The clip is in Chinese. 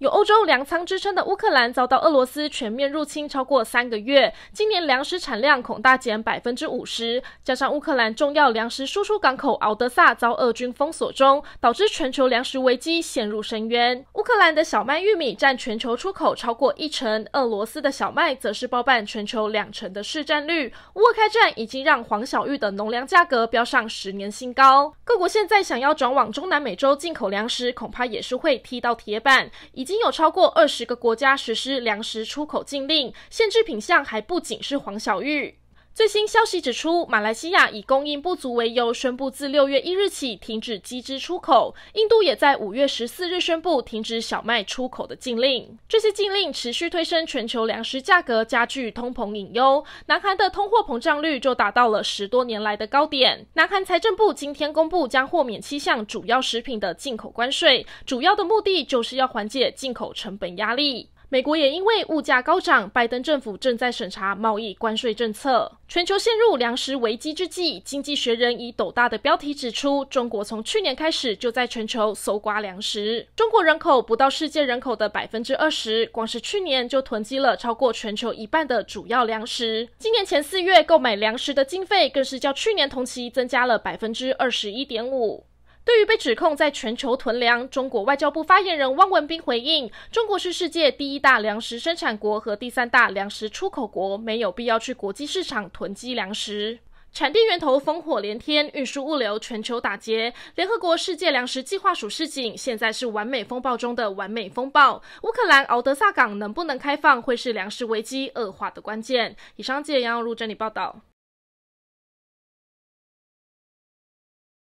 有欧洲粮仓之称的乌克兰遭到俄罗斯全面入侵超过三个月，今年粮食产量恐大减百分之五十。加上乌克兰重要粮食输出港口敖德萨遭俄军封锁中，导致全球粮食危机陷入深渊。乌克兰的小麦、玉米占全球出口超过一成，俄罗斯的小麦则是包办全球两成的市占率。沃开战已经让黄小玉的农粮价格飙上十年新高，各国现在想要转往中南美洲进口粮食，恐怕也是会踢到铁板。已经有超过二十个国家实施粮食出口禁令，限制品项还不仅是黄小玉。最新消息指出，马来西亚以供应不足为由，宣布自六月一日起停止鸡只出口。印度也在五月十四日宣布停止小麦出口的禁令。这些禁令持续推升全球粮食价格，加剧通膨隐忧。南韩的通货膨胀率就达到了十多年来的高点。南韩财政部今天公布，将豁免七项主要食品的进口关税，主要的目的就是要缓解进口成本压力。美国也因为物价高涨，拜登政府正在审查贸易关税政策。全球陷入粮食危机之际，《经济学人》以斗大的标题指出，中国从去年开始就在全球搜刮粮食。中国人口不到世界人口的百分之二十，光是去年就囤积了超过全球一半的主要粮食。今年前四月购买粮食的经费，更是较去年同期增加了百分之二十一点五。对于被指控在全球囤粮，中国外交部发言人汪文斌回应：“中国是世界第一大粮食生产国和第三大粮食出口国，没有必要去国际市场囤积粮食。产地源头烽火连天，运输物流全球打劫。联合国世界粮食计划署示警，现在是完美风暴中的完美风暴。乌克兰敖德萨港能不能开放，会是粮食危机恶化的关键。”以上，谢要如整理报道。